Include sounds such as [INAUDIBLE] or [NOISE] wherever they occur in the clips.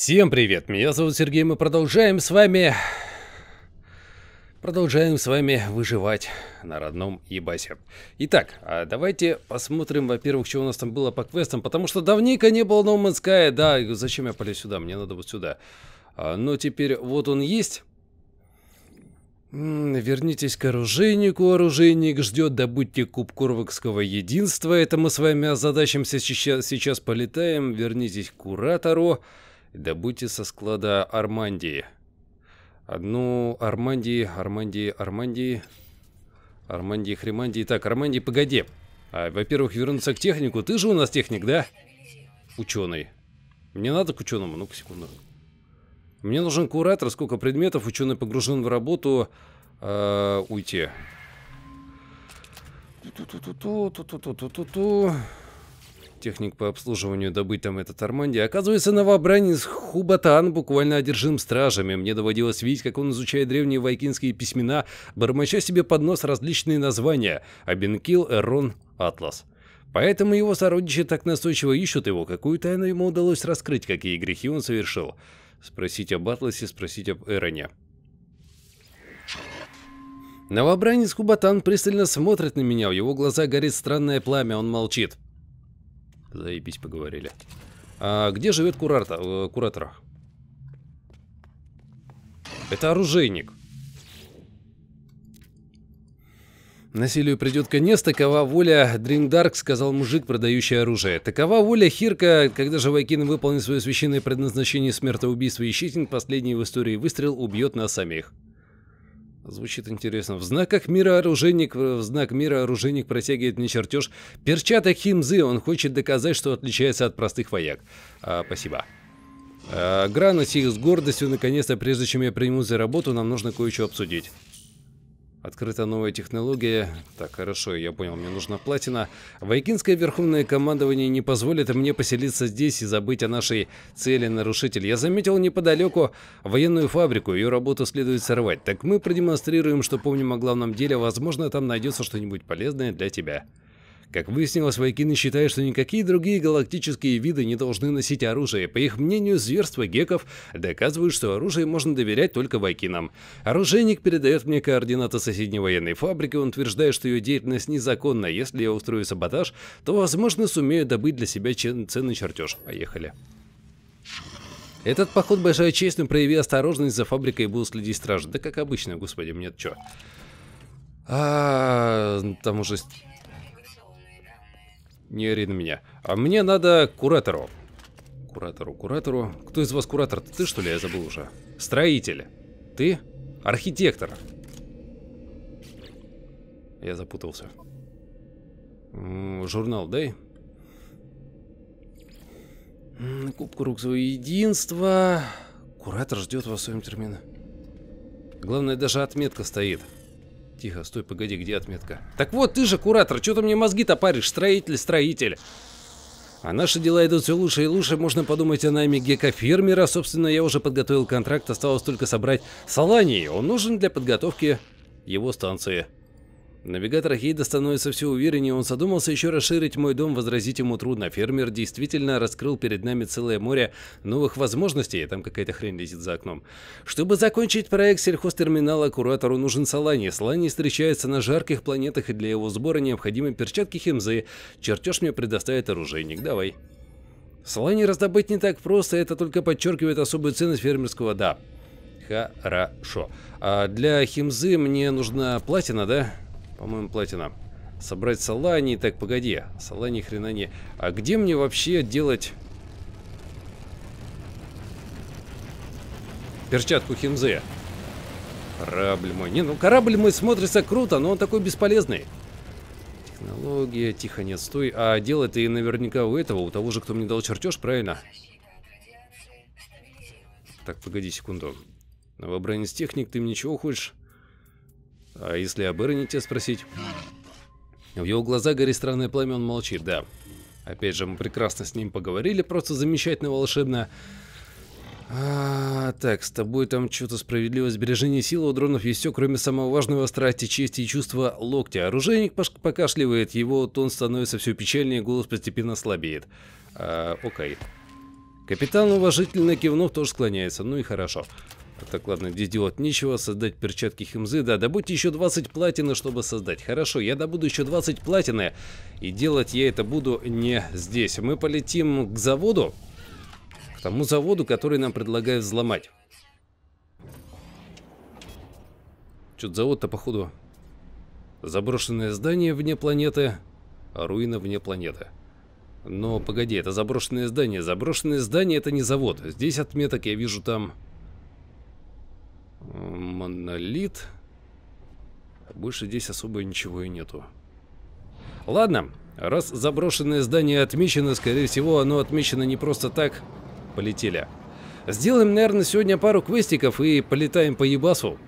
Всем привет, меня зовут Сергей, мы продолжаем с вами... Продолжаем с вами выживать на родном ебасе. Итак, а давайте посмотрим, во-первых, что у нас там было по квестам, потому что давненько не было No Да, зачем я полез сюда, мне надо вот сюда. А, но теперь вот он есть. Вернитесь к оружейнику. Оружейник ждет, добудьте куб Курвокского единства. Это мы с вами озадачимся, сейчас, сейчас полетаем. Вернитесь к куратору. Куратору. Добудьте со склада Армандии. Одну Армандии, Армандии, Армандии. Армандии, Хремандии. Так, Армандии, погоди. А, Во-первых, вернуться к технику. Ты же у нас техник, да? Ученый. Мне надо к ученому? Ну-ка, секунду. Мне нужен куратор, сколько предметов, ученый погружен в работу. Э, уйти. Ту-ту-ту-ту-ту-ту-ту-ту-ту техник по обслуживанию добыть там этот Арманди. Оказывается, новобранец Хубатан буквально одержим стражами. Мне доводилось видеть, как он изучает древние вайкинские письмена, бормоча себе под нос различные названия Абенкил, Эрон, Атлас. Поэтому его сородичи так настойчиво ищут его, какую тайну ему удалось раскрыть, какие грехи он совершил. Спросить об Атласе, спросить об Эроне. Новобранец Кубатан пристально смотрит на меня, в его глаза горит странное пламя, он молчит. Заебись поговорили. А где живет куратор? Э, куратор? Это оружейник. Насилию придет конец, такова воля Дриндарк, сказал мужик, продающий оружие. Такова воля Хирка, когда же Вайкин выполнит свое священное предназначение смертоубийства и щитин, последний в истории выстрел убьет нас самих. Звучит интересно. В знаках мира оружейник, в знак мира оружейник протягивает мне чертеж перчаток Химзы. Он хочет доказать, что отличается от простых вояк. А, спасибо. А, Граноси с гордостью, наконец-то, прежде чем я приму за работу, нам нужно кое-что обсудить. Открыта новая технология. Так, хорошо, я понял, мне нужна платина. Вайкинское верховное командование не позволит мне поселиться здесь и забыть о нашей цели нарушитель. Я заметил неподалеку военную фабрику, ее работу следует сорвать. Так мы продемонстрируем, что помним о главном деле, возможно, там найдется что-нибудь полезное для тебя. Как выяснилось, Вайкины считают, что никакие другие галактические виды не должны носить оружие. По их мнению, зверства геков доказывают, что оружие можно доверять только Вайкинам. Оружейник передает мне координаты соседней военной фабрики, он утверждает, что ее деятельность незаконна. Если я устрою саботаж, то, возможно, сумею добыть для себя ценный чертеж. Поехали. Этот поход большая честь, но прояви осторожность, за фабрикой и буду следить стражи. Да как обычно, господи, мне чё. А, там уже не ори на меня. А мне надо куратору. Куратору, куратору. Кто из вас куратор? Ты что ли? Я забыл уже. Строитель. Ты? Архитектор. Я запутался. журнал дай. М Кубку рук своего единства. Куратор ждет вас в своем термине. Главное, даже отметка стоит. Тихо, стой, погоди, где отметка? Так вот, ты же куратор, что ты мне мозги-то паришь? Строитель, строитель. А наши дела идут все лучше и лучше, можно подумать о найме гекофермера. Собственно, я уже подготовил контракт, осталось только собрать Соланий. Он нужен для подготовки его станции. Навигатор Хейда становится все увереннее, он задумался еще расширить мой дом, возразить ему трудно. Фермер действительно раскрыл перед нами целое море новых возможностей, там какая-то хрень лезет за окном. Чтобы закончить проект сельхозтерминала, куратору нужен салани. Салани встречается на жарких планетах, и для его сбора необходимы перчатки химзы. Чертеж мне предоставит оружейник, давай. Салани раздобыть не так просто, это только подчеркивает особую ценность фермерского «да». Хорошо. А для химзы мне нужна платина, да? По-моему, платина. Собрать салани. Так, погоди. Салани хрена не. А где мне вообще делать... Перчатку Химзе? Корабль мой. Не, ну корабль мой смотрится круто, но он такой бесполезный. Технология. Тихо, нет, стой. А дело-то и наверняка у этого, у того же, кто мне дал чертеж, правильно? Так, погоди секунду. Новобранец техник, ты мне чего хочешь? А если об Ироните спросить? В его глаза горит странное пламя, он молчит, да. Опять же, мы прекрасно с ним поговорили, просто замечательно, волшебно. А, так, с тобой там что-то справедливое сбережение силы у дронов есть все, кроме самого важного страсти, чести и чувства локтя. Оружейник покашливает, его тон становится все печальнее, голос постепенно слабеет. А, окей. Капитан, уважительно кивнув, тоже склоняется, ну и Хорошо так, ладно, здесь делать нечего, создать перчатки химзы, да, добудьте еще 20 платины, чтобы создать. Хорошо, я добуду еще 20 платины, и делать я это буду не здесь. Мы полетим к заводу, к тому заводу, который нам предлагают взломать. Что-то завод-то, походу, заброшенное здание вне планеты, а руина вне планеты. Но погоди, это заброшенное здание. Заброшенное здание это не завод. Здесь отметок я вижу там Монолит. Больше здесь особо ничего и нету. Ладно, раз заброшенное здание отмечено, скорее всего, оно отмечено не просто так. Полетели. Сделаем, наверное, сегодня пару квестиков и полетаем по ебасу.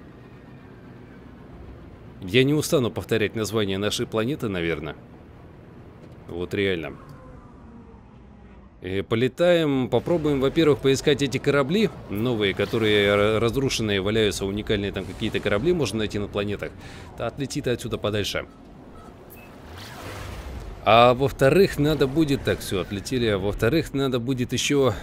Я не устану повторять название нашей планеты, наверное. Вот реально. И полетаем, попробуем, во-первых, поискать эти корабли новые, которые разрушенные, валяются, уникальные там какие-то корабли можно найти на планетах. Отлети ты отсюда подальше. А во-вторых, надо будет... Так, все, отлетели. А во-вторых, надо будет еще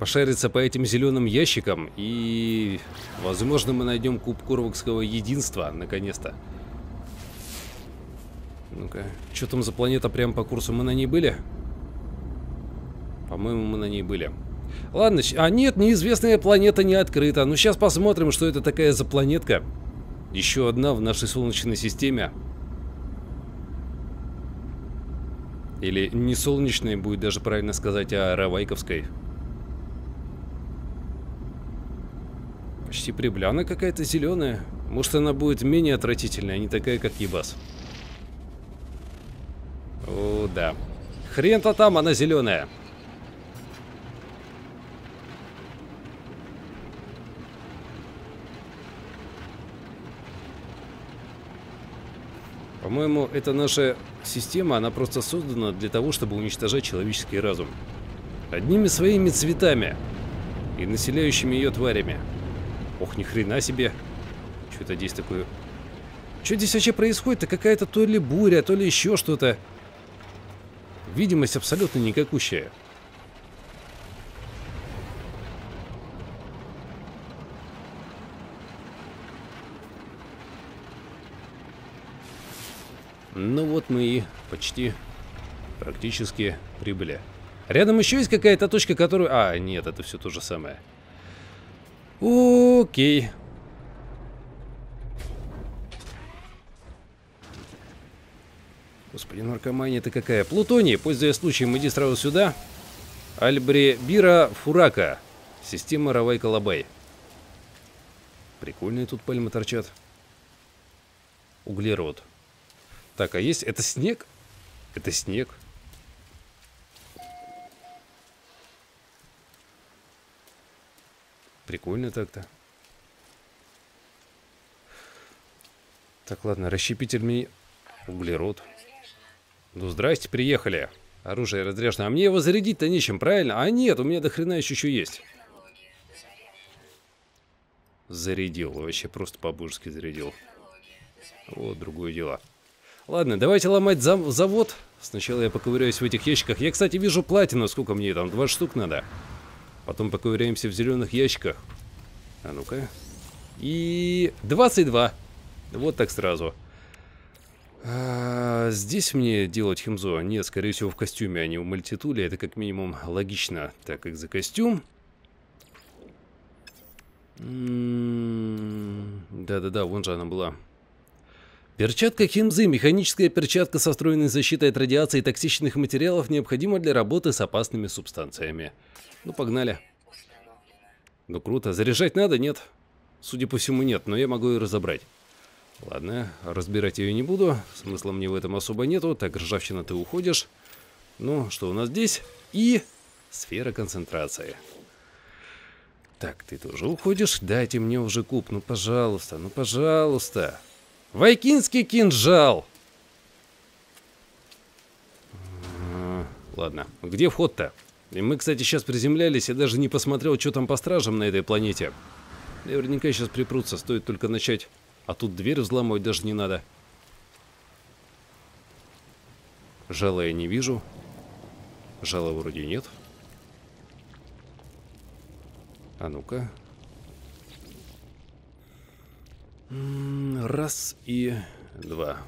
пошариться по этим зеленым ящикам. И, возможно, мы найдем куб Корвакского единства, наконец-то. Ну-ка, что там за планета прямо по курсу? Мы на ней были? По-моему, мы на ней были. Ладно, а нет, неизвестная планета не открыта. Ну сейчас посмотрим, что это такая за планетка. Еще одна в нашей Солнечной системе. Или не солнечной будет даже правильно сказать, а Равайковской. Почти приблянка какая-то зеленая. Может она будет менее отвратительная, а не такая, как Ебас. О, да. Хрен-то там она зеленая. По-моему, эта наша система, она просто создана для того, чтобы уничтожать человеческий разум. Одними своими цветами и населяющими ее тварями. Ох, ни хрена себе. Что это здесь такое? Что здесь вообще происходит-то? Какая-то то ли буря, то ли еще что-то. Видимость абсолютно никакущая. Ну вот мы и почти практически прибыли. Рядом еще есть какая-то точка, которую... А, нет, это все то же самое. Окей. Господи, наркомания ну это какая? Плутоний, пользуясь случаем, иди сразу сюда. Альбре Бира Фурака. Система Равай Колобай. Прикольные тут пальмы торчат. Углерод. Так а есть. Это снег? Это снег. Прикольно так-то. Так, ладно, расщепитель мне... Углерод. Ну, здрасте, приехали. Оружие разряжено. А мне его зарядить-то нечем, правильно? А нет, у меня до хрена еще, еще есть. Зарядил. Вообще просто по-божески зарядил. Вот другое дело. Ладно, давайте ломать зам завод. Сначала я поковыряюсь в этих ящиках. Я, кстати, вижу платину. Сколько мне там? Два штук надо. Потом поковыряемся в зеленых ящиках. А ну-ка. И 22. Вот так сразу. А, здесь мне делать химзо? Нет, скорее всего, в костюме, а не в мультитуле. Это как минимум логично, так как за костюм. М-м-м. Да-да-да, вон же она была. Перчатка Химзы – механическая перчатка со встроенной защитой от радиации и токсичных материалов, необходима для работы с опасными субстанциями. Ну, погнали. Ну, круто. Заряжать надо, нет? Судя по всему, нет, но я могу ее разобрать. Ладно, разбирать ее не буду. Смысла мне в этом особо нету. Так, ржавчина, ты уходишь. Ну, что у нас здесь? И сфера концентрации. Так, ты тоже уходишь? Дайте мне уже куб, ну пожалуйста, ну пожалуйста. Пожалуйста. Вайкинский кинжал. Ладно, где вход-то? И мы, кстати, сейчас приземлялись, я даже не посмотрел, что там по стражам на этой планете. Наверняка сейчас припрутся, стоит только начать. А тут дверь взламывать даже не надо. Жала я не вижу. Жала вроде нет. А ну-ка, Раз и два.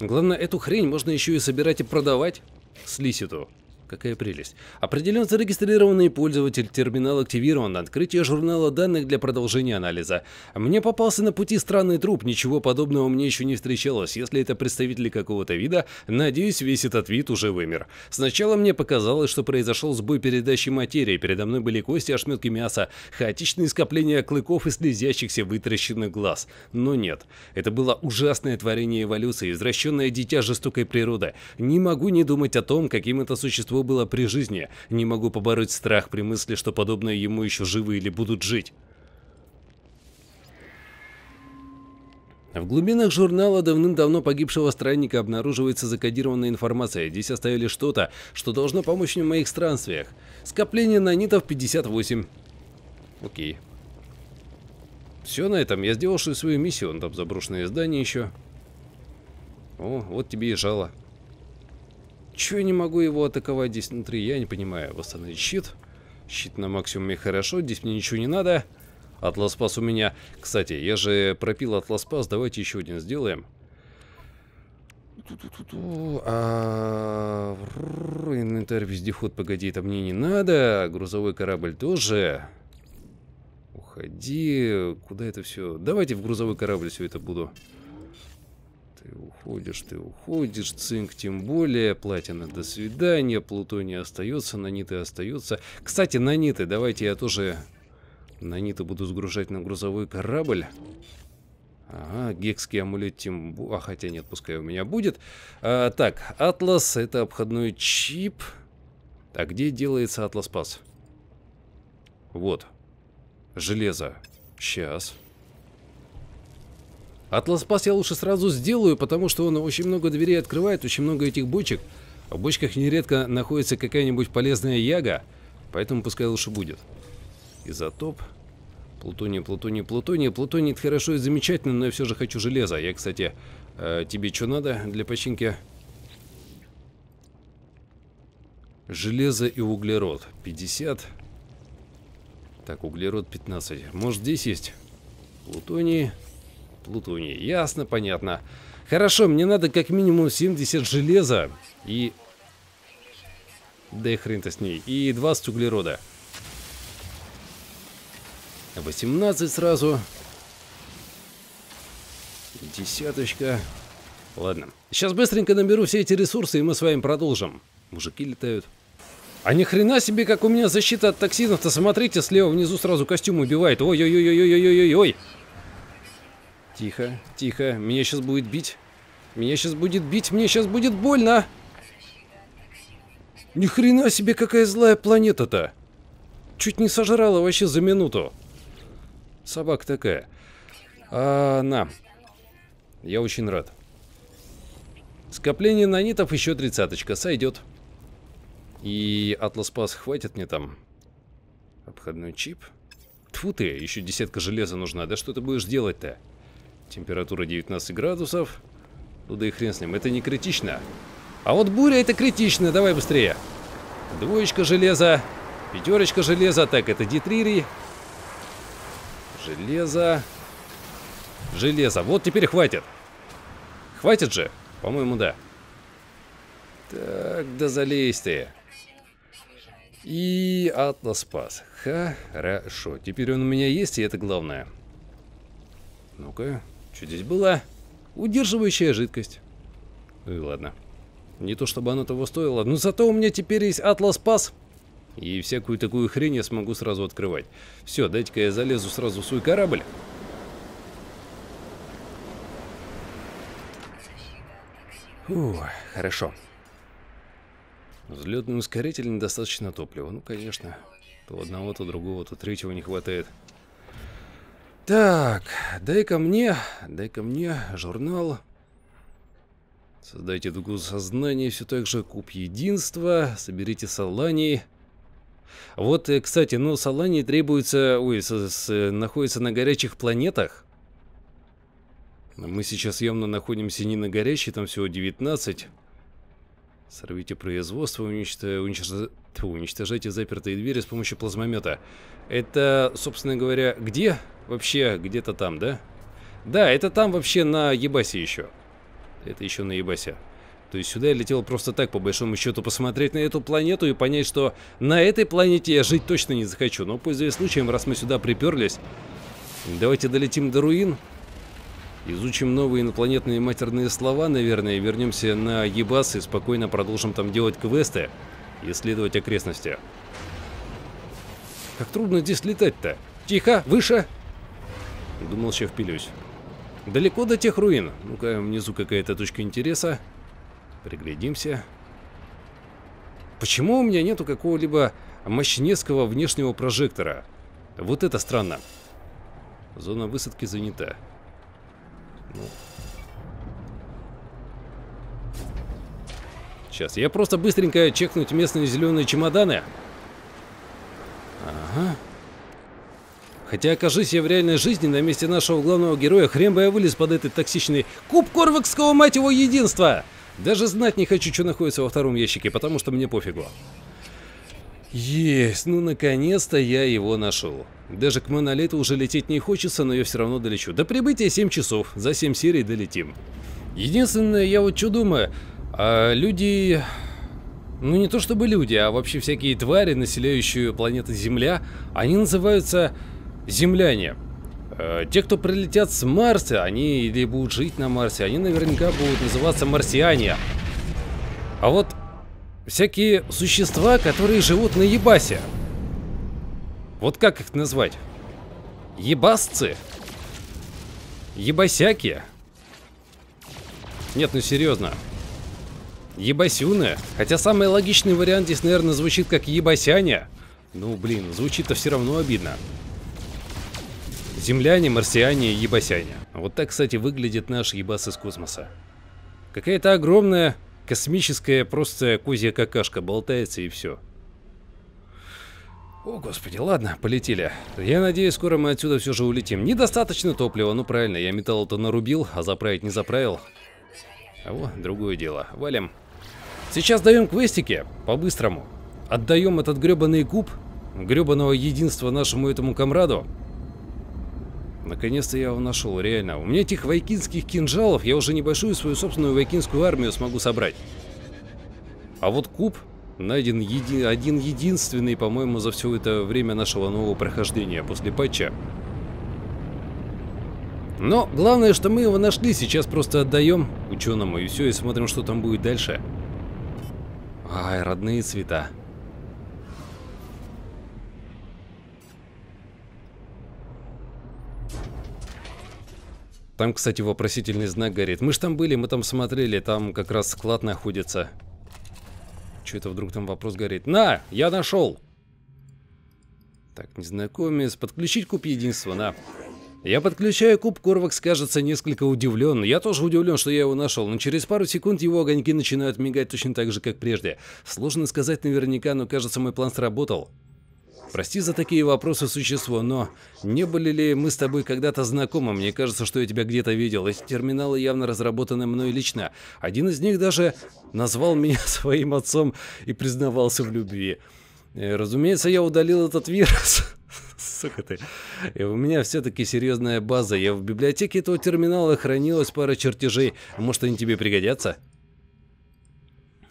Главное, эту хрень можно еще и собирать и продавать. Слиситу. Какая прелесть. Определен зарегистрированный пользователь, терминал активирован, открытие журнала данных для продолжения анализа. Мне попался на пути странный труп, ничего подобного мне еще не встречалось. Если это представители какого-то вида, надеюсь, весь этот вид уже вымер. Сначала мне показалось, что произошел сбой передачи материи, передо мной были кости, ошметки мяса, хаотичные скопления клыков и слезящихся вытаращенных глаз. Но нет. Это было ужасное творение эволюции, извращенное дитя жестокой природы. Не могу не думать о том, каким это существо существо было при жизни. Не могу побороть страх при мысли, что подобные ему еще живы или будут жить. В глубинах журнала давным-давно погибшего странника обнаруживается закодированная информация. Здесь оставили что-то, что должно помочь мне в моих странствиях. Скопление нанитов 58. Окей. Все на этом. Я сделал свою миссию. Он там заброшенное здание еще. О, вот тебе и жало. Чего я не могу его атаковать здесь внутри? Я не понимаю. Восстановить щит. Щит на максимуме хорошо. Здесь мне ничего не надо. Атласпас у меня... Кстати, я же пропил Атласпас. Давайте еще один сделаем. А... Инвентарь, вездеход, погоди, это мне не надо. Грузовой корабль тоже. Уходи. Куда это все? Давайте в грузовой корабль все это буду ты уходишь, ты уходишь, цинк тем более, платина до свидания, плутоний остается, наниты остаются. Кстати, наниты, давайте я тоже наниты буду сгружать на грузовой корабль. Ага, гекский амулет тем... А, хотя нет, пускай у меня будет. А, так, атлас, это обходной чип. А где делается атлас пас? Вот. Железо. Сейчас. Сейчас. Атлас Пас я лучше сразу сделаю, потому что он очень много дверей открывает, очень много этих бочек. В бочках нередко находится какая-нибудь полезная яга, поэтому пускай лучше будет. Изотоп. Плутоний, плутоний, плутоний. Плутоний это хорошо и замечательно, но я все же хочу железо. Я, кстати, э, тебе что надо для починки? Железо и углерод. 50. Так, углерод 15. Может здесь есть? Плутоний плутоне. Ясно, понятно. Хорошо, мне надо как минимум 70 железа и... Да и хрен-то с ней. И 20 углерода. 18 сразу. Десяточка. Ладно. Сейчас быстренько наберу все эти ресурсы, и мы с вами продолжим. Мужики летают. А ни хрена себе, как у меня защита от токсинов-то. Смотрите, слева внизу сразу костюм убивает. Ой-ой-ой-ой-ой-ой-ой-ой. Тихо, тихо. Меня сейчас будет бить. Меня сейчас будет бить. Мне сейчас будет больно. Ни хрена себе, какая злая планета-то. Чуть не сожрала вообще за минуту. Собака такая. А, на. Я очень рад. Скопление нанитов еще тридцаточка. Сойдет. И Атлас Пас хватит мне там. Обходной чип. Тьфу ты, еще десятка железа нужна. Да что ты будешь делать-то? Температура 19 градусов. Ну да и хрен с ним, это не критично. А вот буря это критично, давай быстрее. Двоечка железа, пятерочка железа, так, это дитририй. Железо. Железо, вот теперь хватит. Хватит же? По-моему, да. Так, да залезь ты. И Атлас спас. Хорошо. Теперь он у меня есть, и это главное. Ну-ка. Что здесь было? Удерживающая жидкость. Ну и ладно. Не то чтобы оно того стоило, но зато у меня теперь есть Атлас Пас. И всякую такую хрень я смогу сразу открывать. Все, дайте-ка я залезу сразу в свой корабль. Фу, хорошо. Взлетный ускоритель недостаточно топлива. Ну, конечно. То одного, то другого, то третьего не хватает. Так, дай-ка мне, дай-ка мне журнал. Создайте дугу сознания все так же куб единства, соберите салани. Вот, э, кстати, ну салани требуется, ой, с, с, находится на горячих планетах. Мы сейчас явно находимся не на горячей, там всего 19. Сорвите производство, уничтож... уничтожайте запертые двери с помощью плазмомета. Это, собственно говоря, где? Вообще, где-то там, да? Да, это там вообще на Ебасе еще. Это еще на Ебасе. То есть сюда я летел просто так, по большому счету, посмотреть на эту планету и понять, что на этой планете я жить точно не захочу. Но, пользуясь случаем, раз мы сюда приперлись, давайте долетим до руин. Изучим новые инопланетные матерные слова, наверное, вернемся на Ебас и спокойно продолжим там делать квесты, исследовать окрестности. Как трудно здесь летать-то. Тихо, выше! Думал, сейчас впилюсь. Далеко до тех руин. Ну-ка, внизу какая-то точка интереса. Приглядимся. Почему у меня нету какого-либо мощнецкого внешнего прожектора? Вот это странно. Зона высадки занята. Ну. Сейчас, я просто быстренько чекнуть местные зеленые чемоданы. Ага. Хотя, окажись я в реальной жизни, на месте нашего главного героя, хрен бы я вылез под этот токсичный куб корвакского, мать его, единства! Даже знать не хочу, что находится во втором ящике, потому что мне пофигу. Есть, ну наконец-то я его нашел. Даже к монолиту уже лететь не хочется, но я все равно долечу. До прибытия 7 часов, за 7 серий долетим. Единственное, я вот что думаю, а люди... Ну не то чтобы люди, а вообще всякие твари, населяющие планету Земля, они называются земляне. Э, те, кто прилетят с Марса, они или будут жить на Марсе, они наверняка будут называться марсиане. А вот всякие существа, которые живут на Ебасе, вот как их назвать? Ебасцы? Ебасяки? Нет, ну серьезно. Ебасюны? Хотя самый логичный вариант здесь, наверное, звучит как ебасяне. Ну, блин, звучит-то все равно обидно. Земляне, марсиане, ебасяне. Вот так, кстати, выглядит наш ебас из космоса. Какая-то огромная космическая просто козья какашка болтается и все. О, господи, ладно, полетели. Я надеюсь, скоро мы отсюда все же улетим. Недостаточно топлива, ну правильно, я металл-то нарубил, а заправить не заправил. А вот, другое дело. Валим. Сейчас даем квестики, по-быстрому. Отдаем этот гребаный куб, гребаного единства нашему этому комраду. Наконец-то я его нашел, реально. У меня этих вайкинских кинжалов, я уже небольшую свою собственную вайкинскую армию смогу собрать. А вот куб найден еди... один единственный, по-моему, за все это время нашего нового прохождения после патча. Но главное, что мы его нашли, сейчас просто отдаем ученому и все, и смотрим, что там будет дальше. Ай, родные цвета. Там, кстати, вопросительный знак горит. Мы ж там были, мы там смотрели, там как раз склад находится. Что это вдруг там вопрос горит? На, я нашел! Так, незнакомец, подключить куб единства, на. Я подключаю куб, Корвак. Скажется несколько удивлен. Я тоже удивлен, что я его нашел, но через пару секунд его огоньки начинают мигать точно так же, как прежде. Сложно сказать наверняка, но кажется мой план сработал. Прости за такие вопросы, существо, но не были ли мы с тобой когда-то знакомы? Мне кажется, что я тебя где-то видел. Эти терминалы явно разработаны мной лично. Один из них даже назвал меня [LAUGHS] своим отцом и признавался в любви. Э, разумеется, я удалил этот вирус. [LAUGHS] Сука ты. И у меня все-таки серьезная база. Я в библиотеке этого терминала хранилась пара чертежей. Может, они тебе пригодятся?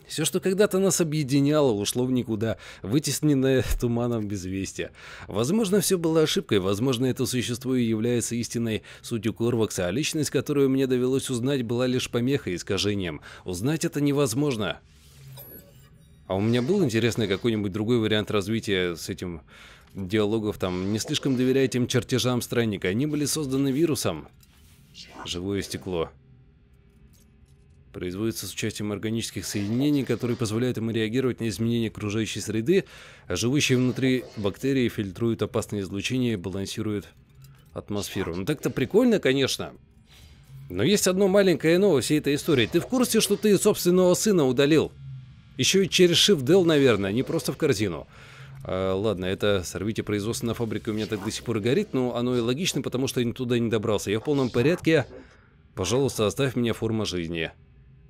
Все, что когда-то нас объединяло, ушло в никуда, вытесненное [LAUGHS] туманом безвестия. Возможно, все было ошибкой, возможно, это существо и является истинной сутью Корвакса, а личность, которую мне довелось узнать, была лишь помехой, и искажением. Узнать это невозможно. А у меня был интересный какой-нибудь другой вариант развития с этим диалогов там. Не слишком доверяйте им чертежам странника, они были созданы вирусом. Живое стекло производится с участием органических соединений, которые позволяют ему реагировать на изменения окружающей среды, а живущие внутри бактерии фильтруют опасные излучения и балансируют атмосферу. Ну так-то прикольно, конечно. Но есть одно маленькое но всей этой истории. Ты в курсе, что ты собственного сына удалил? Еще и через Shift-Del, наверное, не просто в корзину. А, ладно, это сорвите производство на фабрике у меня так до сих пор горит, но оно и логично, потому что я туда не добрался. Я в полном порядке. Пожалуйста, оставь меня форма жизни.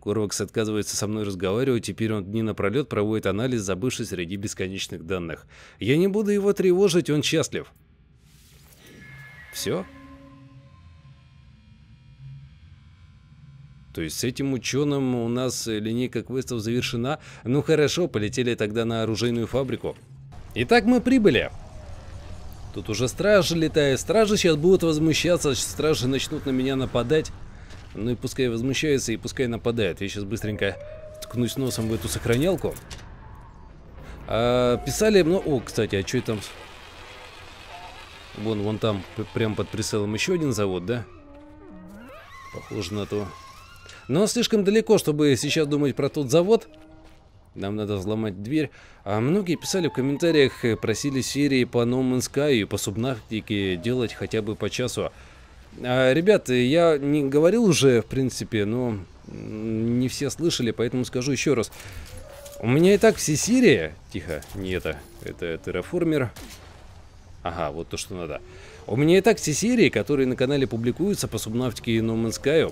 Корвакс отказывается со мной разговаривать, теперь он дни напролет проводит анализ, забывший среди бесконечных данных. Я не буду его тревожить, он счастлив. Все? То есть с этим ученым у нас э, линейка квестов завершена. Ну хорошо, полетели тогда на оружейную фабрику. Итак, мы прибыли. Тут уже стражи летают. Стражи сейчас будут возмущаться, стражи начнут на меня нападать. Ну и пускай возмущается, и пускай нападает. Я сейчас быстренько ткнусь носом в эту сохранялку. А, писали... Ну, о, кстати, а что там... Вон, вон там, прям под прицелом еще один завод, да? Похоже на то. Но слишком далеко, чтобы сейчас думать про тот завод. Нам надо взломать дверь. А многие писали в комментариях, э, просили серии по No Man's Sky и по Субнахтике делать хотя бы по часу. А, ребята, я не говорил уже, в принципе, но не все слышали, поэтому скажу еще раз. У меня и так все Сирия. Тихо, не это. Это терраформер. Ага, вот то, что надо. У меня и так все серии, которые на канале публикуются по субнавтике и No Man's Sky.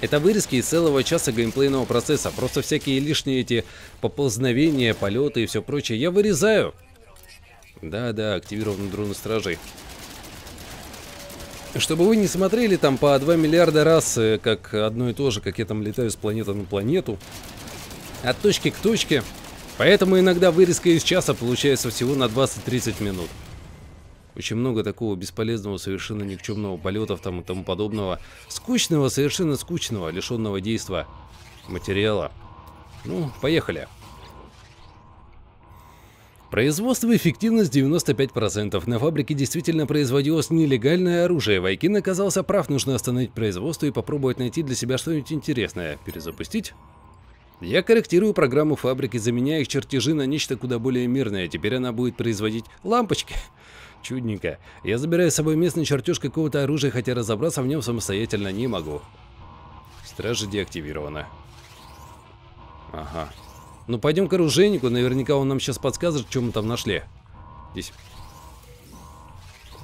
Это вырезки из целого часа геймплейного процесса. Просто всякие лишние эти поползновения, полеты и все прочее я вырезаю. Да-да, активированы дроны стражей. Чтобы вы не смотрели там по 2 миллиарда раз, э, как одно и то же, как я там летаю с планеты на планету, от точки к точке, поэтому иногда вырезка из часа получается всего на 20-30 минут. Очень много такого бесполезного, совершенно никчемного полетов там и тому подобного. Скучного, совершенно скучного, лишенного действия материала. Ну, поехали. Поехали. Производство и эффективность 95%. На фабрике действительно производилось нелегальное оружие. Вайкин оказался прав, нужно остановить производство и попробовать найти для себя что-нибудь интересное. Перезапустить? Я корректирую программу фабрики, заменяя их чертежи на нечто куда более мирное. Теперь она будет производить лампочки. [LAUGHS] Чудненько. Я забираю с собой местный чертеж какого-то оружия, хотя разобраться в нем самостоятельно не могу. Стража деактивирована. Ага. Ну пойдем к оружейнику, наверняка он нам сейчас подскажет, что мы там нашли. Здесь.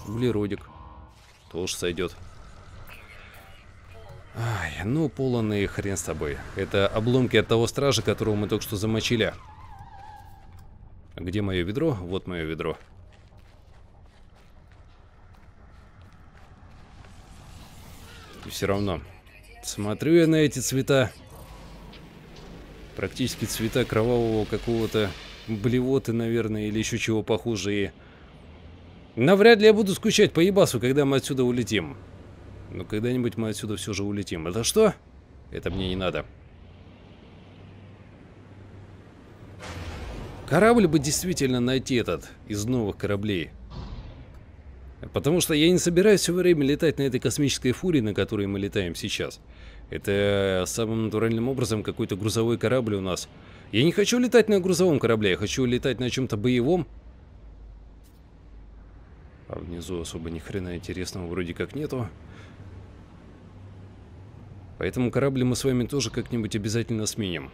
Углеродик. Тоже сойдет. Ай, ну полон хрен с тобой. Это обломки от того стража, которого мы только что замочили. Где мое ведро? Вот мое ведро. И все равно. Смотрю я на эти цвета. Практически цвета кровавого какого-то блевоты, наверное, или еще чего похуже. навряд ли я буду скучать по ебасу, когда мы отсюда улетим. Но когда-нибудь мы отсюда все же улетим. Это что? Это мне не надо. Корабль бы действительно найти этот, из новых кораблей. Потому что я не собираюсь все время летать на этой космической фуре, на которой мы летаем Сейчас. Это самым натуральным образом какой-то грузовой корабль у нас. Я не хочу летать на грузовом корабле, я хочу летать на чем-то боевом. А внизу особо ни хрена интересного вроде как нету. Поэтому корабли мы с вами тоже как-нибудь обязательно сменим.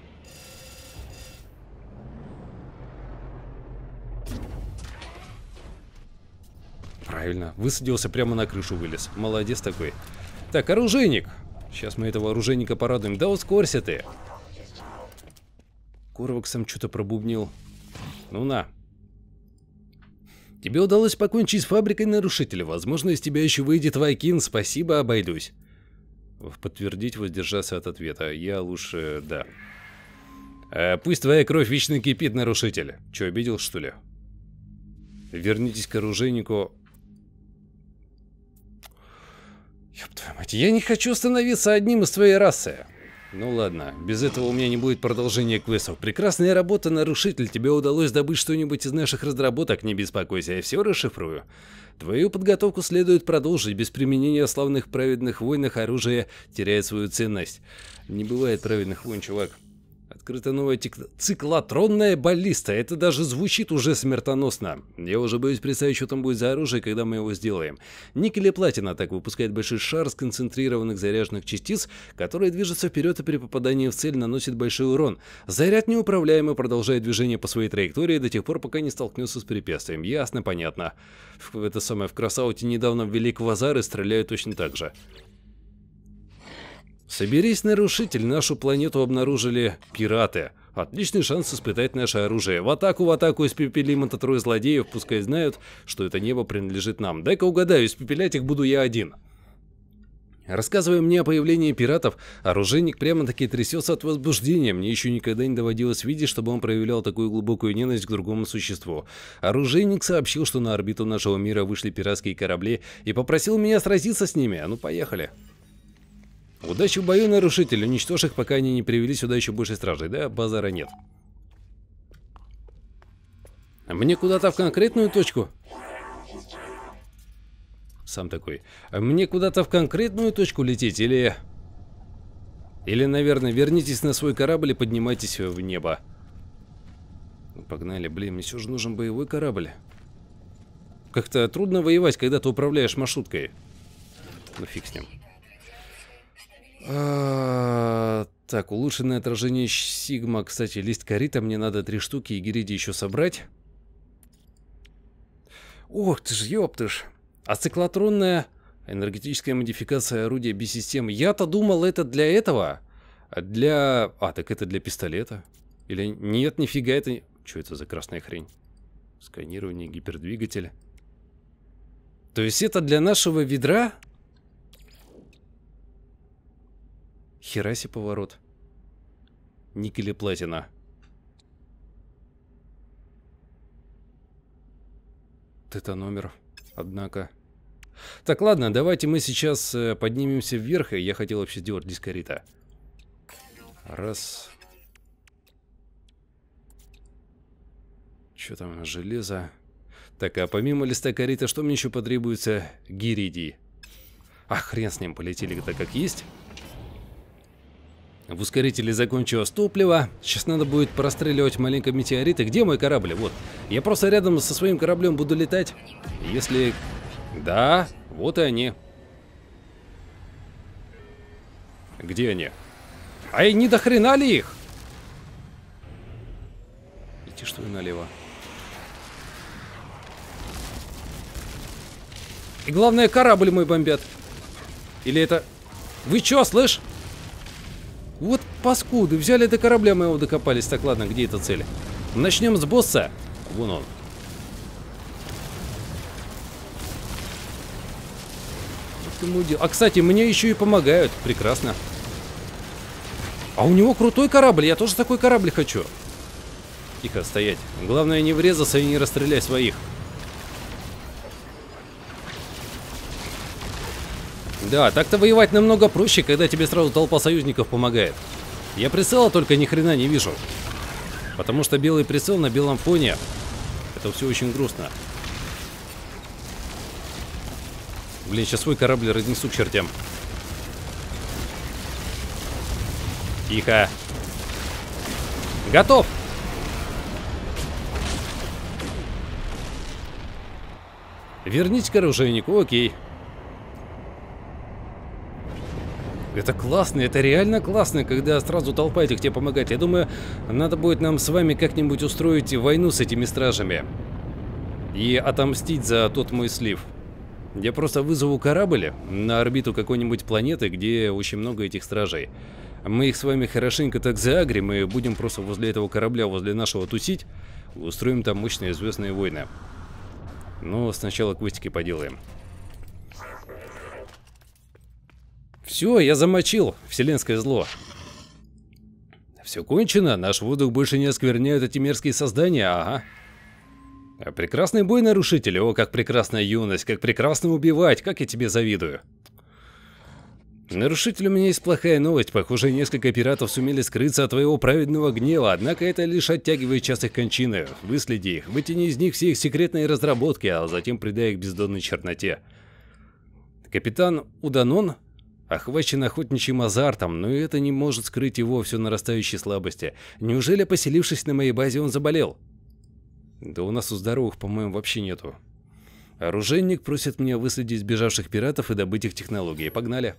Правильно, высадился прямо на крышу вылез. Молодец такой. Так, оружейник. Сейчас мы этого оружейника порадуем. Да ускорься ты! сам что-то пробубнил. Ну на. Тебе удалось покончить с фабрикой нарушителя. Возможно, из тебя еще выйдет Вайкин. Спасибо, обойдусь. Подтвердить, воздержаться от ответа. Я лучше... да. А пусть твоя кровь вечно кипит, нарушитель. Че, обидел, что ли? Вернитесь к оружейнику. Ёб твою мать, я не хочу становиться одним из твоей расы. Ну ладно, без этого у меня не будет продолжения квестов. Прекрасная работа, нарушитель. Тебе удалось добыть что-нибудь из наших разработок, не беспокойся, я все расшифрую. Твою подготовку следует продолжить. Без применения славных праведных войнах оружие теряет свою ценность. Не бывает праведных войн, чувак. Открыта новая тек... циклотронная баллиста. Это даже звучит уже смертоносно. Я уже боюсь представить, что там будет за оружие, когда мы его сделаем. Никель и платина так выпускает большой шар сконцентрированных заряженных частиц, которые движутся вперед и при попадании в цель наносит большой урон. Заряд неуправляемо продолжает движение по своей траектории до тех пор, пока не столкнется с препятствием. Ясно, понятно. В Это самое, в Красауте недавно ввели квазары стреляют точно так же. Соберись, нарушитель, нашу планету обнаружили пираты. Отличный шанс испытать наше оружие. В атаку, в атаку испепелим это трое злодеев, пускай знают, что это небо принадлежит нам. Дай-ка угадаю, испепелять их буду я один. Рассказывая мне о появлении пиратов, оружейник прямо-таки трясется от возбуждения. Мне еще никогда не доводилось видеть, чтобы он проявлял такую глубокую ненависть к другому существу. Оружейник сообщил, что на орбиту нашего мира вышли пиратские корабли и попросил меня сразиться с ними. А ну поехали. Удачу в бою, нарушитель. Уничтожь их, пока они не привели сюда еще больше стражей. Да, базара нет. Мне куда-то в конкретную точку? Сам такой. Мне куда-то в конкретную точку лететь или... Или, наверное, вернитесь на свой корабль и поднимайтесь в небо. Погнали, блин, мне все же нужен боевой корабль. Как-то трудно воевать, когда ты управляешь маршруткой. Ну фиг с ним. А, так, улучшенное отражение сигма. Кстати, лист корита мне надо три штуки и гириди еще собрать. Ох ты ж, ёптыш. А циклотронная энергетическая модификация орудия бисистемы. Я-то думал, это для этого. А для... А, так это для пистолета. Или нет, нифига это... Что это за красная хрень? Сканирование гипердвигатель. То есть это для нашего ведра? Хераси поворот. Никель и платина. номер. однако. Так, ладно, давайте мы сейчас э, поднимемся вверх, и я хотел вообще сделать дискорита. Раз. Что там, железо? Так, а помимо листа корита, что мне еще потребуется? гириди? А хрен с ним, полетели так как есть. В ускорителе закончилось топливо. Сейчас надо будет простреливать маленько метеориты. Где мой корабль? Вот. Я просто рядом со своим кораблем буду летать. Если... Да, вот и они. Где они? А Ай, не до хрена ли их? Иди что ли налево. И главное, корабль мой бомбят. Или это... Вы чё, слышь? Вот паскуды, взяли до корабля мы его докопались. Так, ладно, где эта цель? Начнем с босса. Вон он. А, кстати, мне еще и помогают. Прекрасно. А у него крутой корабль. Я тоже такой корабль хочу. Тихо, стоять. Главное не врезаться и не расстрелять своих. Да, так-то воевать намного проще, когда тебе сразу толпа союзников помогает. Я прицела только ни хрена не вижу. Потому что белый прицел на белом фоне. Это все очень грустно. Блин, сейчас свой корабль разнесу к чертям. Тихо. Готов. Верните к оружейнику, окей. Это классно, это реально классно, когда сразу толпа этих тебе помогает. Я думаю, надо будет нам с вами как-нибудь устроить войну с этими стражами. И отомстить за тот мой слив. Я просто вызову корабль на орбиту какой-нибудь планеты, где очень много этих стражей. Мы их с вами хорошенько так заагрим и будем просто возле этого корабля, возле нашего тусить. Устроим там мощные звездные войны. Но ну, сначала квестики поделаем. Все, я замочил вселенское зло. Все кончено, наш воздух больше не оскверняют эти мерзкие создания, ага. А прекрасный бой, нарушитель, о, как прекрасная юность, как прекрасно убивать, как я тебе завидую. Нарушитель, у меня есть плохая новость, похоже, несколько пиратов сумели скрыться от твоего праведного гнева, однако это лишь оттягивает час их кончины. Выследи их, вытяни из них все их секретные разработки, а затем придай их бездонной черноте. Капитан Уданон Охвачен охотничьим азартом, но это не может скрыть его все нарастающей слабости. Неужели, поселившись на моей базе, он заболел? Да у нас у здоровых, по-моему, вообще нету. Оружейник просит меня выследить сбежавших пиратов и добыть их технологии. Погнали.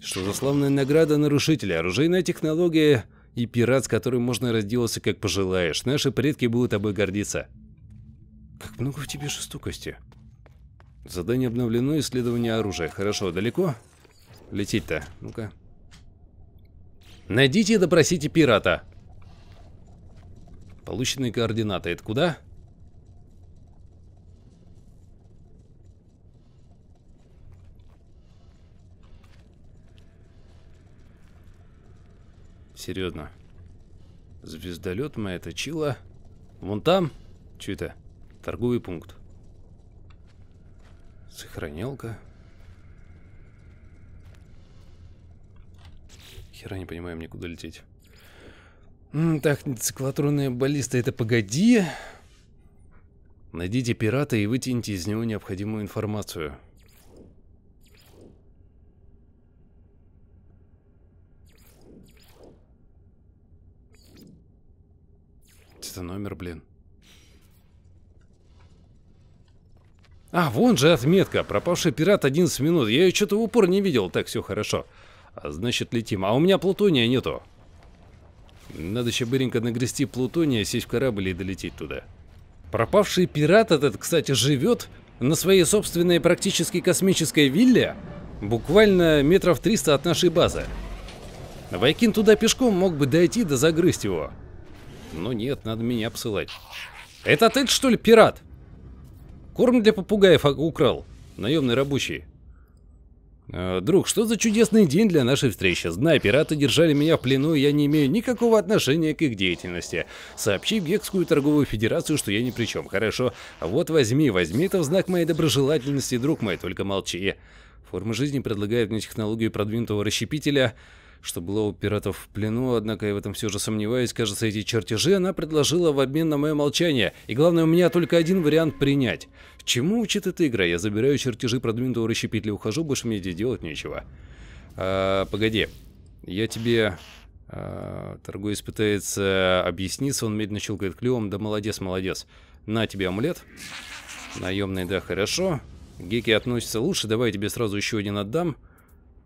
Что за славная награда нарушителя? Оружейная технология и пират, с которым можно разделаться как пожелаешь. Наши предки будут тобой гордиться. Как много в тебе жестокости. Задание обновлено, исследование оружия. Хорошо, далеко? лететь-то? Ну-ка. Найдите и допросите пирата. Полученные координаты. Это куда? Серьезно. Звездолет моя точила. Вон там. Че это? Торговый пункт. Сохранялка. хера не понимаем, никуда лететь. так, циклотронная баллиста, это погоди. Найдите пирата и вытяните из него необходимую информацию. Это номер, блин. А, вон же отметка. Пропавший пират 11 минут. Я ее что-то в упор не видел. Так, все хорошо. Хорошо. А, значит, летим. А у меня плутония нету. Надо еще быренько нагрести плутония, сесть в корабль и долететь туда. Пропавший пират этот, кстати, живет на своей собственной практически космической вилле, буквально метров 300 от нашей базы. Вайкин туда пешком мог бы дойти да загрызть его. Но нет, надо меня посылать. Это ты, что ли, пират? Корм для попугаев украл, наемный рабочий. Э, «Друг, что за чудесный день для нашей встречи? Знай, пираты держали меня в плену, и я не имею никакого отношения к их деятельности. Сообщи Гекскую торговую федерацию, что я ни при чем, хорошо? вот возьми, возьми это в знак моей доброжелательности, друг мой, только молчи». Форма жизни предлагает мне технологию продвинутого расщепителя – что была у пиратов в плену, однако я в этом все же сомневаюсь. Кажется, эти чертежи она предложила в обмен на мое молчание. И главное, у меня только один вариант принять. Чему учит эта игра? Я забираю чертежи продвинутого расщепителя, ухожу, больше мне здесь делать нечего. А, погоди, я тебе... А, торговец пытается объясниться, он медленно щелкает клювом. Да молодец, молодец. На тебе амулет. Наемный, да, хорошо. Геки относится лучше, давай я тебе сразу еще один отдам.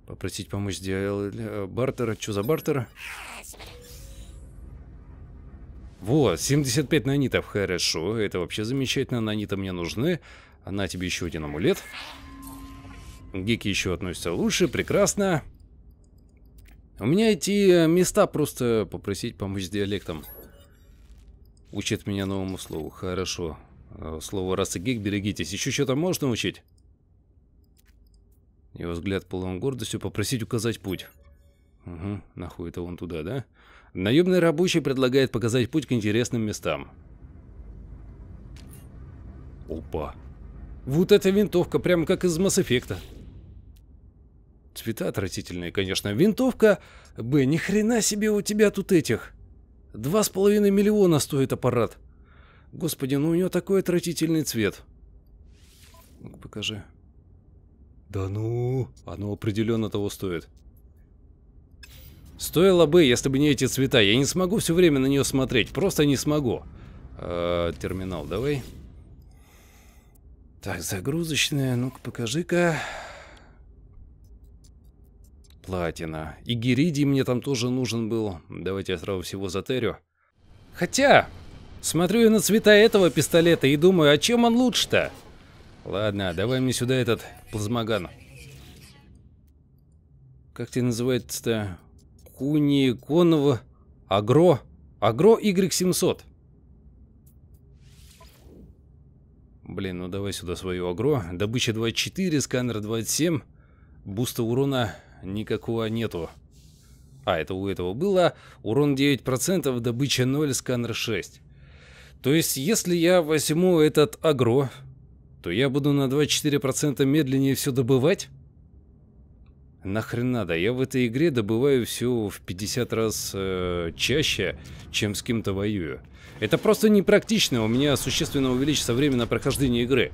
Попросить помочь сделал э, бартера. Что за бартера? Вот, 75 нанитов, хорошо. Это вообще замечательно. Наниты мне нужны. А на тебе еще один амулет. Гики еще относятся лучше, прекрасно. У меня эти места просто попросить помочь с диалектом. Учит меня новому слову, хорошо. Э, слово раз и гик, берегитесь. Еще что-то можно учить? Его взгляд полон гордостью попросить указать путь. Угу, нахуй это он туда, да? Наемный рабочий предлагает показать путь к интересным местам. Опа. Вот эта винтовка, прям как из Mass Effect. Цвета отвратительные, конечно. Винтовка... Б, ни хрена себе у тебя тут этих. Два с половиной миллиона стоит аппарат. Господи, ну у него такой отвратительный цвет. Ну покажи. Да ну, оно определенно того стоит. Стоило бы, если бы не эти цвета. Я не смогу все время на нее смотреть. Просто не смогу. Э терминал, давай. Так, загрузочная. Ну-ка, покажи-ка. Платина. И гиридий мне там тоже нужен был. Давайте я сразу всего затерю. Хотя, смотрю я на цвета этого пистолета и думаю, а чем он лучше-то? Ладно, давай мне сюда этот по Как тебе называется-то? Куниеконова Агро. Агро Y700. Блин, ну давай сюда свою агро. Добыча 24, сканер 27. Буста урона никакого нету. А, это у этого было. Урон 9%, добыча 0, сканер 6. То есть, если я возьму этот агро, то я буду на 24% медленнее все добывать? Нахрен надо, я в этой игре добываю все в 50 раз э, чаще, чем с кем-то воюю. Это просто непрактично, у меня существенно увеличится время на прохождение игры.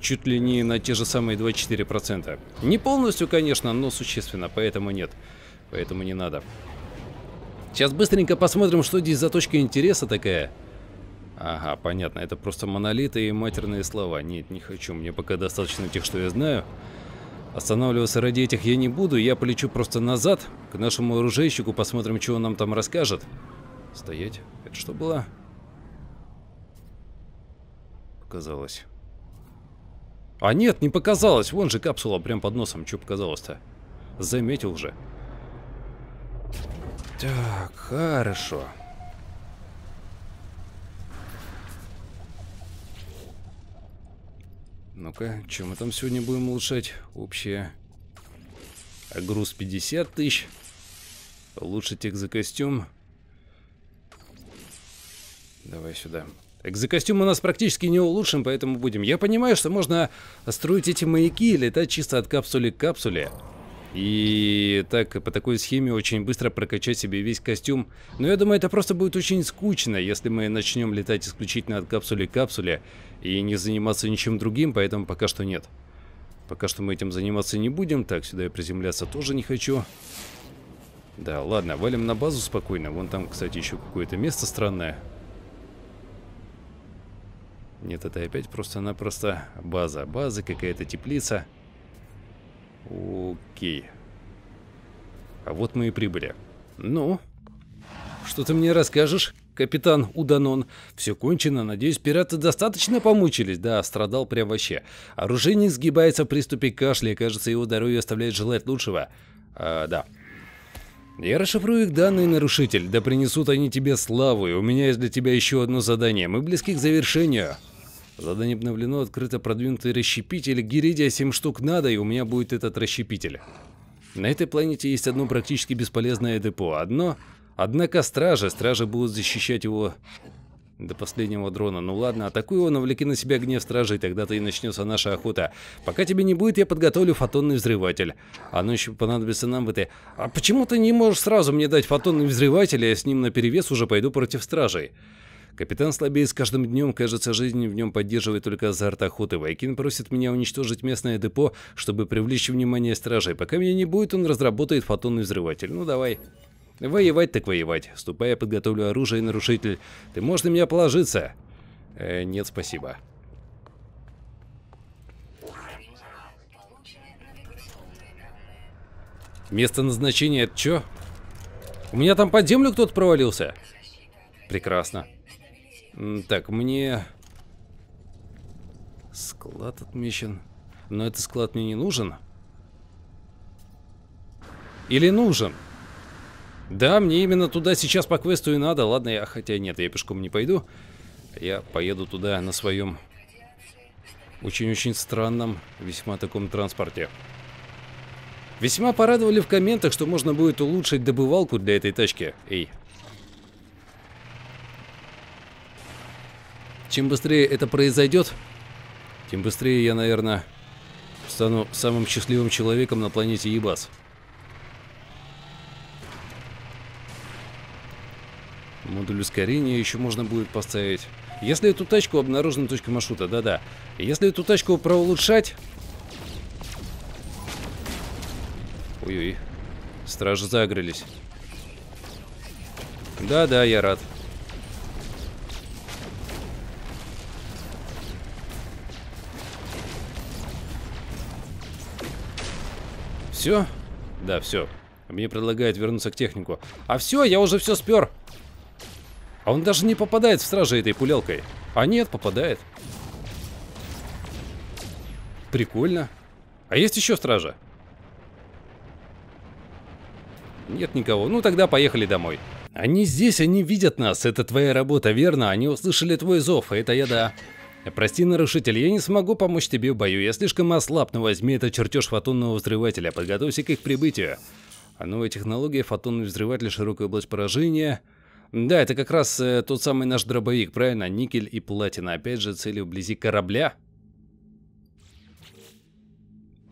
Чуть ли не на те же самые 24%. Не полностью, конечно, но существенно, поэтому нет. Поэтому не надо. Сейчас быстренько посмотрим, что здесь за точка интереса такая. Ага, понятно, это просто монолиты и матерные слова. Нет, не хочу, мне пока достаточно тех, что я знаю. Останавливаться ради этих я не буду, я полечу просто назад, к нашему оружейщику, посмотрим, чего нам там расскажет. Стоять, это что было? Показалось. А нет, не показалось, вон же капсула прям под носом, что показалось-то? Заметил же. Так, хорошо. Хорошо. Ну-ка, чем мы там сегодня будем улучшать? Общее. А груз 50 тысяч. Улучшить экзокостюм. Давай сюда. Экзокостюм у нас практически не улучшим, поэтому будем. Я понимаю, что можно строить эти маяки и летать чисто от капсули к капсуле. И так, по такой схеме очень быстро прокачать себе весь костюм. Но я думаю, это просто будет очень скучно, если мы начнем летать исключительно от капсули к капсуле и не заниматься ничем другим, поэтому пока что нет. Пока что мы этим заниматься не будем. Так, сюда я приземляться тоже не хочу. Да, ладно, валим на базу спокойно. Вон там, кстати, еще какое-то место странное. Нет, это опять просто-напросто база. База, какая-то теплица. Теплица. Окей. А вот мы и прибыли. Ну? Что ты мне расскажешь, капитан Уданон? Все кончено, надеюсь, пираты достаточно помучились. Да, страдал прям вообще. Оружейник сгибается в приступе кашля, и, кажется, его здоровье оставляет желать лучшего. А, да. Я расшифрую их данные, нарушитель. Да принесут они тебе славу, и у меня есть для тебя еще одно задание. Мы близки к завершению. Лада не обновлено, открыто продвинутый расщепитель. Геридия 7 штук надо, и у меня будет этот расщепитель. На этой планете есть одно практически бесполезное депо. Одно... Однако стражи, стражи будут защищать его до последнего дрона. Ну ладно, атакуй его, навлеки на себя гнев стражей, тогда-то и начнется наша охота. Пока тебе не будет, я подготовлю фотонный взрыватель. Оно еще понадобится нам в этой... А почему ты не можешь сразу мне дать фотонный взрыватель, а я с ним наперевес уже пойду против стражей? Капитан слабее с каждым днем, кажется, жизнь в нем поддерживает только азарт охоты. Вайкин просит меня уничтожить местное депо, чтобы привлечь внимание стражей. Пока меня не будет, он разработает фотонный взрыватель. Ну давай. Воевать так воевать. Ступай, я подготовлю оружие, и нарушитель. Ты можешь на меня положиться? Э, нет, спасибо. Место назначения это чё? У меня там под землю кто-то провалился? Прекрасно. Так, мне... Склад отмечен. Но этот склад мне не нужен. Или нужен? Да, мне именно туда сейчас по квесту и надо. Ладно, я... Хотя нет, я пешком не пойду. Я поеду туда на своем очень-очень странном, весьма таком транспорте. Весьма порадовали в комментах, что можно будет улучшить добывалку для этой тачки. Эй, Чем быстрее это произойдет, тем быстрее я, наверное, стану самым счастливым человеком на планете Ебас. Модуль ускорения еще можно будет поставить. Если эту тачку обнаружена точка маршрута, да-да. Если эту тачку проулучшать... Ой-ой. Стражи загрелись. Да-да, я рад. все? Да, все. Мне предлагают вернуться к технику. А все, я уже все спер. А он даже не попадает в стражи этой пулялкой. А нет, попадает. Прикольно. А есть еще стража? Нет никого. Ну тогда поехали домой. Они здесь, они видят нас. Это твоя работа, верно? Они услышали твой зов. Это я да. Прости, нарушитель, я не смогу помочь тебе в бою, я слишком ослаб, но ну, возьми этот чертеж фотонного взрывателя, подготовься к их прибытию. А новая технология, фотонный взрыватель, широкая область поражения. Да, это как раз э, тот самый наш дробовик, правильно? Никель и платина, опять же, цели вблизи корабля.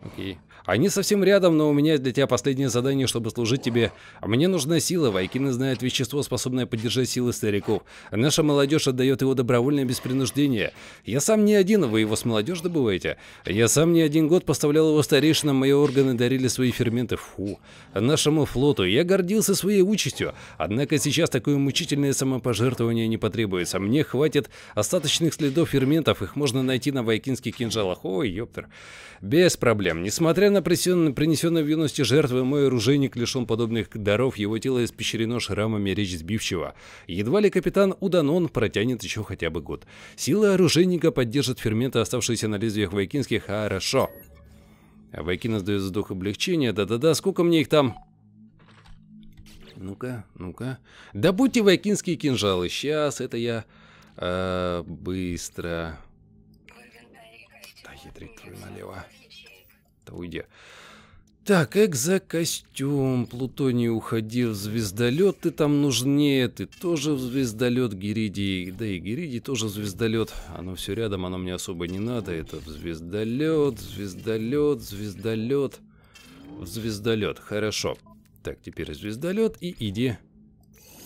Окей. Они совсем рядом, но у меня для тебя последнее задание, чтобы служить тебе. Мне нужна сила. Вайкины знают вещество, способное поддержать силы стариков. Наша молодежь отдает его добровольно, без принуждения. Я сам не один, вы его с молодежь добываете. Я сам не один год поставлял его старейшинам, мои органы дарили свои ферменты. Фу. Нашему флоту. Я гордился своей участью. Однако сейчас такое мучительное самопожертвование не потребуется. Мне хватит остаточных следов ферментов. Их можно найти на вайкинских кинжалах. Ой, ёптер. Без проблем. Несмотря на Несмотря на в юности жертвы, мой оружейник лишен подобных даров, его тело испещрено шрамами речь сбивчиво. Едва ли капитан Уданон протянет еще хотя бы год. Сила оружейника поддержит ферменты, оставшиеся на лезвиях вайкинских, хорошо. А вайкина сдает вздох облегчения, да-да-да, сколько мне их там? Ну-ка, ну-ка. Да будьте вайкинские кинжалы, сейчас это я... Э, быстро. Да, ядрить твою налево. Куда-то уйди. Так, экзокостюм. Плутоний, уходи в звездолет, ты там нужнее, ты тоже в звездолет, Геридий. Да и Геридий тоже в звездолет. Оно все рядом, оно мне особо не надо. Это в звездолет, звездолет, звездолет. В звездолет, хорошо. Так, теперь звездолет и иди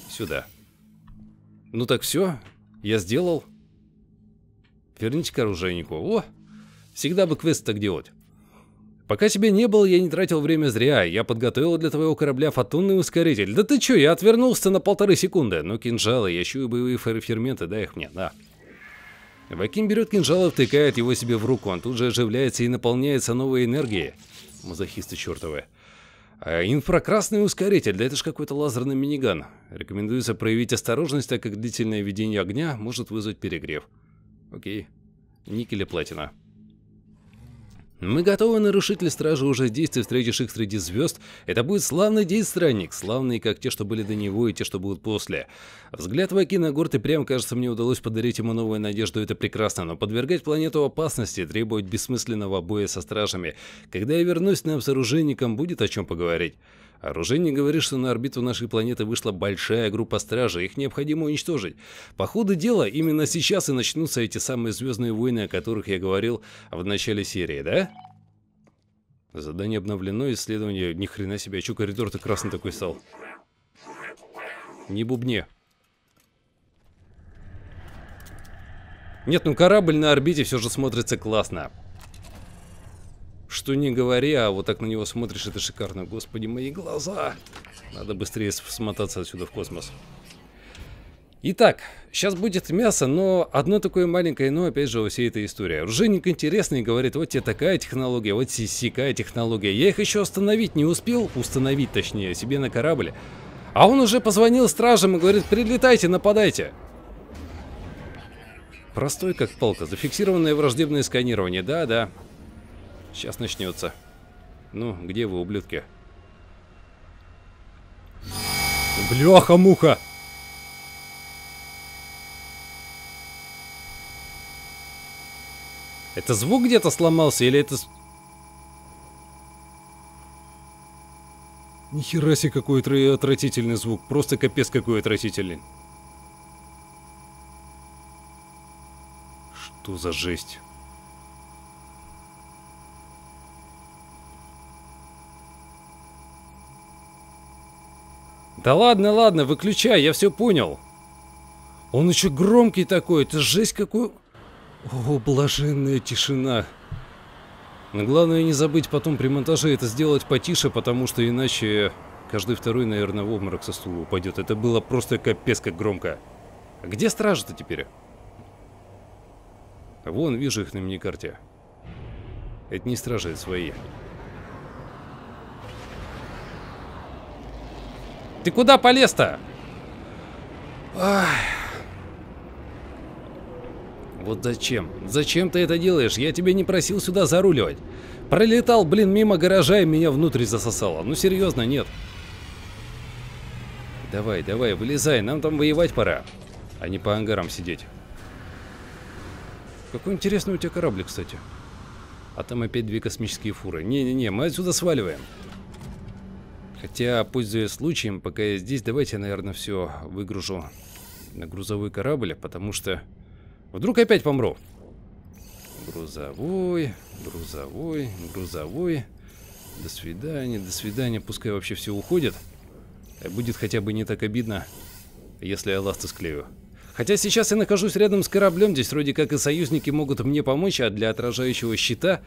сюда. Ну так все, я сделал. Верните к оружейнику. О, всегда бы квест так делать. Пока тебя не было, я не тратил время зря. Я подготовил для твоего корабля фотонный ускоритель. Да ты чё, я отвернулся на полторы секунды. Ну, кинжалы, я и боевые ферменты, дай их мне, да. Ваким берет кинжал и втыкает его себе в руку. Он тут же оживляется и наполняется новой энергией. Мазохисты чертовы. А инфракрасный ускоритель, да это ж какой-то лазерный миниган. Рекомендуется проявить осторожность, так как длительное ведение огня может вызвать перегрев. Окей. Никель и платина. Мы готовы, нарушить нарушитель стражи уже действий, встретишь их среди звезд. Это будет славный день, странник, славный, как те, что были до него, и те, что будут после. Взгляд Ваки на горд и прям, кажется, мне удалось подарить ему новую надежду, это прекрасно, но подвергать планету опасности требует бессмысленного боя со стражами. Когда я вернусь, нам с оружейником будет о чем поговорить. Оружейник говорит, что на орбиту нашей планеты вышла большая группа стражей, их необходимо уничтожить. По ходу дела, именно сейчас и начнутся эти самые звездные войны, о которых я говорил в начале серии, да? Задание обновлено, исследование... Ни хрена себе, а чё коридор-то красный такой стал? Не бубне. Нет, ну корабль на орбите все же смотрится классно. Что не говоря, а вот так на него смотришь, это шикарно. Господи, мои глаза! Надо быстрее смотаться отсюда в космос. Итак, сейчас будет мясо, но одно такое маленькое, но опять же во всей этой истории. Ружейник интересный, говорит, вот тебе такая технология, вот тебе технология. Я их еще остановить не успел, установить точнее, себе на корабле. А он уже позвонил стражам и говорит, прилетайте, нападайте. Простой как полка, зафиксированное враждебное сканирование, да-да. Сейчас начнется. Ну, где вы, ублюдки? Бляха-муха! Это звук где-то сломался или это... Нихера себе какой отвратительный звук. Просто капец какой отвратительный. Что за жесть? Да ладно, ладно, выключай, я все понял. Он еще громкий такой, это жесть какую. О, блаженная тишина. Но главное не забыть потом при монтаже это сделать потише, потому что иначе каждый второй, наверное, в обморок со стула упадет. Это было просто капец как громко. А где стражи-то теперь? Вон, вижу их на мини-карте. Это не стражи, это свои. Ты куда полез-то? Вот зачем? Зачем ты это делаешь? Я тебя не просил сюда заруливать. Пролетал, блин, мимо гаража и меня внутрь засосало. Ну серьезно, нет. Давай, давай, вылезай, нам там воевать пора, а не по ангарам сидеть. Какой интересный у тебя корабль, кстати. А там опять две космические фуры. Не-не-не, мы отсюда сваливаем. Хотя, пользуясь случаем, пока я здесь, давайте наверное, все выгружу на грузовой корабль, потому что вдруг опять помру. Грузовой, грузовой, грузовой. До свидания, до свидания. Пускай вообще все уходит. Будет хотя бы не так обидно, если я ласты склею. Хотя сейчас я нахожусь рядом с кораблем, здесь вроде как и союзники могут мне помочь, а для отражающего щита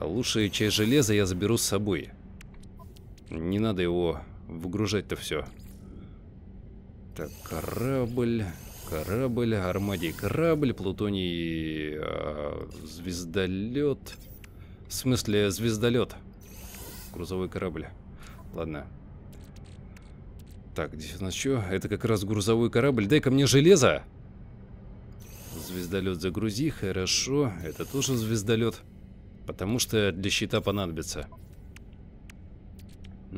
лучшую часть железа я заберу с собой. Не надо его выгружать-то все. Так, корабль, корабль, Армадий корабль, Плутоний а, звездолет. В смысле, звездолет. Грузовой корабль. Ладно. Так, здесь у нас что? Это как раз грузовой корабль. Дай-ка мне железо! Звездолет загрузи, хорошо. Это тоже звездолет. Потому что для щита понадобится.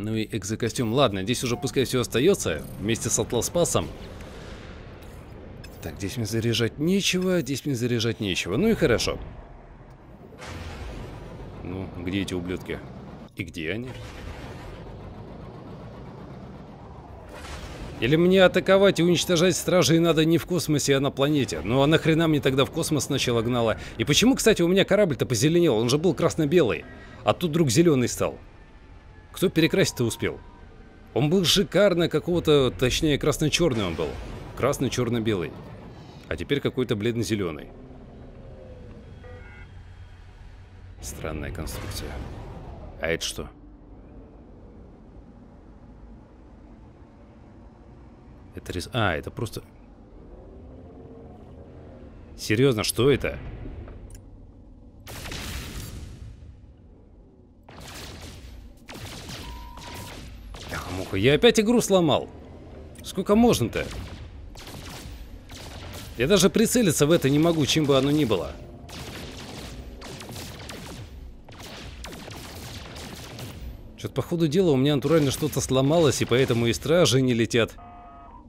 Ну и экзокостюм, ладно, здесь уже пускай все остается вместе с атласпасом. Так, здесь мне заряжать нечего, здесь мне заряжать нечего. Ну и хорошо. Ну, где эти ублюдки? И где они? Или мне атаковать и уничтожать стражей надо не в космосе, а на планете? Ну а нахрена мне тогда в космос начало гнало? И почему, кстати, у меня корабль-то позеленел? Он же был красно-белый. А тут вдруг зеленый стал. Кто перекрасить-то успел? Он был шикарно какого-то, точнее, красно-черный он был. Красно-черно-белый. А теперь какой-то бледно-зеленый. Странная конструкция. А это что? Это рис. А, это просто... Серьезно, что это? муха, я опять игру сломал. Сколько можно-то? Я даже прицелиться в это не могу, чем бы оно ни было. Что-то по ходу дела у меня натурально что-то сломалось, и поэтому и стражи не летят.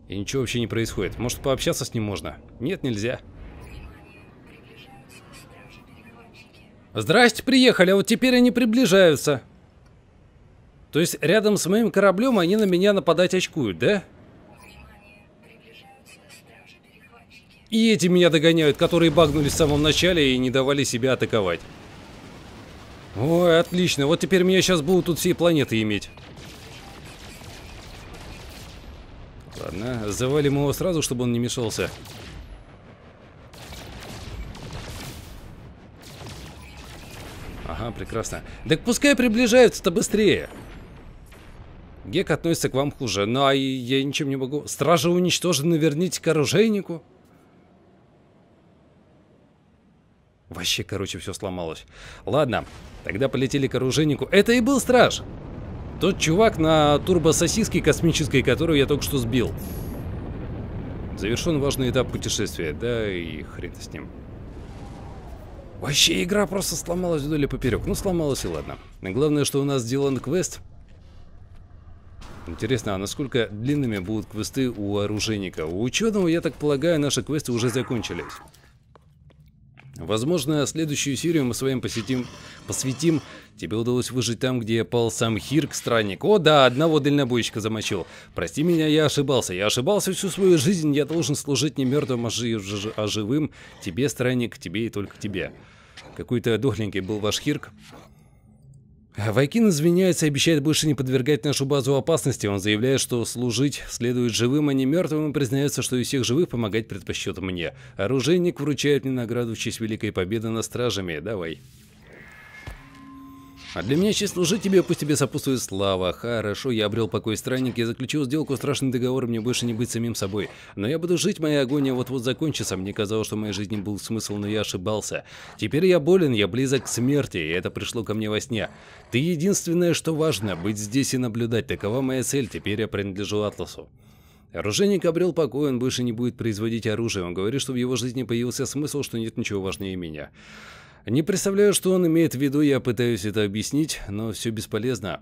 И ничего вообще не происходит. Может, пообщаться с ним можно? Нет, нельзя. Здрасте, приехали, а вот теперь они приближаются. То есть рядом с моим кораблем они на меня нападать очкуют, да? И эти меня догоняют, которые багнули в самом начале и не давали себя атаковать. Ой, отлично. Вот теперь меня сейчас будут тут всей планеты иметь. Ладно, завалим его сразу, чтобы он не мешался. Ага, прекрасно. Так пускай приближаются-то быстрее. Гек относится к вам хуже. Ну, а я ничем не могу... Стража уничтожена, верните к оружейнику. Вообще, короче, все сломалось. Ладно, тогда полетели к оружейнику. Это и был страж. Тот чувак на турбососиске космической, которую я только что сбил. Завершен важный этап путешествия. Да и хрен с ним. Вообще игра просто сломалась вдоль и поперек. Ну сломалась и ладно. Главное, что у нас сделан квест. Интересно, а насколько длинными будут квесты у оружейника? У ученого, я так полагаю, наши квесты уже закончились. Возможно, следующую серию мы с вами посетим, посвятим. Тебе удалось выжить там, где пал сам Хирк, странник. О, да, одного дальнобойщика замочил. Прости меня, я ошибался. Я ошибался всю свою жизнь. Я должен служить не мертвым, а, жи а живым. Тебе, странник, тебе и только тебе. Какой-то дохленький был ваш Хирк. Вайкин извиняется и обещает больше не подвергать нашу базу опасности. Он заявляет, что служить следует живым, а не мертвым, и признается, что из всех живых помогать предпочтет мне. Оружейник вручает мне награду в честь Великой Победы над стражами. Давай. А для меня честно служи тебе, пусть тебе сопутствует слава. Хорошо, я обрел покой странник, я заключил сделку, страшный договор, мне больше не быть самим собой. Но я буду жить, моя агония вот-вот закончится. Мне казалось, что в моей жизни был смысл, но я ошибался. Теперь я болен, я близок к смерти, и это пришло ко мне во сне. Ты единственное, что важно, быть здесь и наблюдать. Такова моя цель, теперь я принадлежу Атласу. Оружейник обрел покой, он больше не будет производить оружие. Он говорит, что в его жизни появился смысл, что нет ничего важнее меня. Не представляю, что он имеет в виду, я пытаюсь это объяснить, но все бесполезно.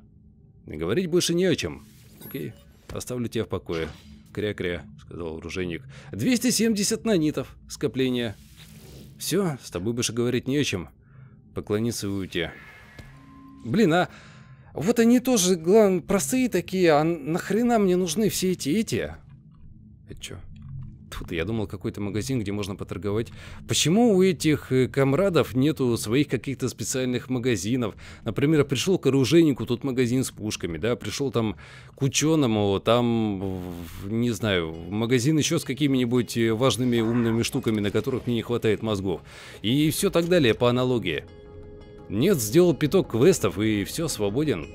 Говорить больше не о чем. Окей, оставлю тебя в покое. Кря-кря, сказал оружейник. 270 нанитов, скопление. Все, с тобой больше говорить не о чем. Поклониться и уйти. Блин, а вот они тоже, главное, простые такие, а нахрена мне нужны все эти эти? Это что? фастфуд. Я думал, какой-то магазин, где можно поторговать. Почему у этих э, комрадов нету своих каких-то специальных магазинов? Например, пришел к оружейнику, тут магазин с пушками, да, пришел там к ученому, там, не знаю, магазин еще с какими-нибудь э, важными умными штуками, на которых мне не хватает мозгов. И все так далее по аналогии. Нет, сделал пяток квестов и все, свободен.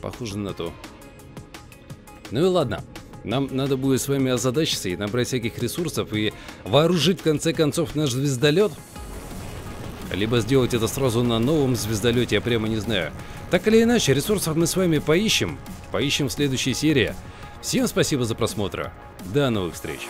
Похоже на то. Ну и ладно. Нам надо будет с вами озадачиться и набрать всяких ресурсов и вооружить в конце концов наш звездолет. Либо сделать это сразу на новом звездолете, я прямо не знаю. Так или иначе, ресурсов мы с вами поищем. Поищем в следующей серии. Всем спасибо за просмотр. До новых встреч.